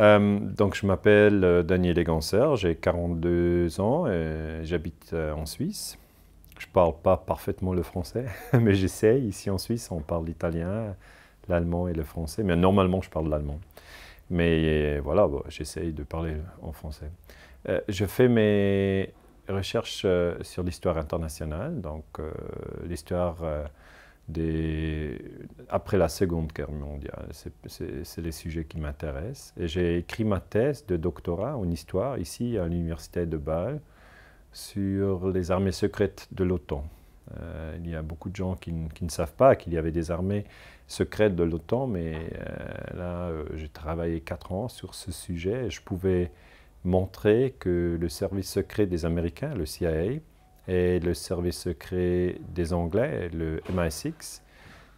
Euh, donc, je m'appelle euh, Daniel Eganser, j'ai 42 ans et j'habite euh, en Suisse. Je ne parle pas parfaitement le français, mais j'essaie. Ici en Suisse, on parle l'italien, l'allemand et le français, mais normalement, je parle l'allemand. Mais voilà, j'essaye de parler en français. je fais mes recherches sur l'histoire internationale, donc l'histoire des... après la Seconde Guerre mondiale. C'est les sujets qui m'intéressent. Et j'ai écrit ma thèse de doctorat en histoire ici à l'université de Bâle sur les armées secrètes de l'OTAN. Euh, il y a beaucoup de gens qui, ne savent pas qu'il y avait des armées secrètes de l'OTAN, mais euh, là, euh, j'ai travaillé quatre ans sur ce sujet et je pouvais montrer que le service secret des Américains, le CIA, et le service secret des Anglais, le MI6,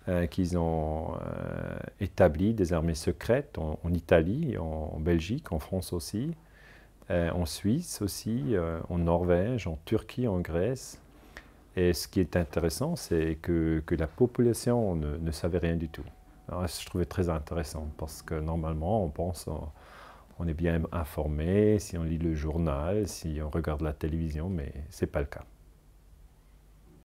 euh, qu'ils ont euh, établi des armées secrètes en, Italie, en, Belgique, en France aussi, euh, en Suisse aussi, en Norvège, en Turquie, en Grèce. Et ce qui est intéressant, c'est que, que, la population ne, savait rien du tout. Alors, je trouvais très intéressant parce que normalement, on pense... on est bien informé si on lit le journal, si on regarde la télévision, mais ce n'est pas le cas.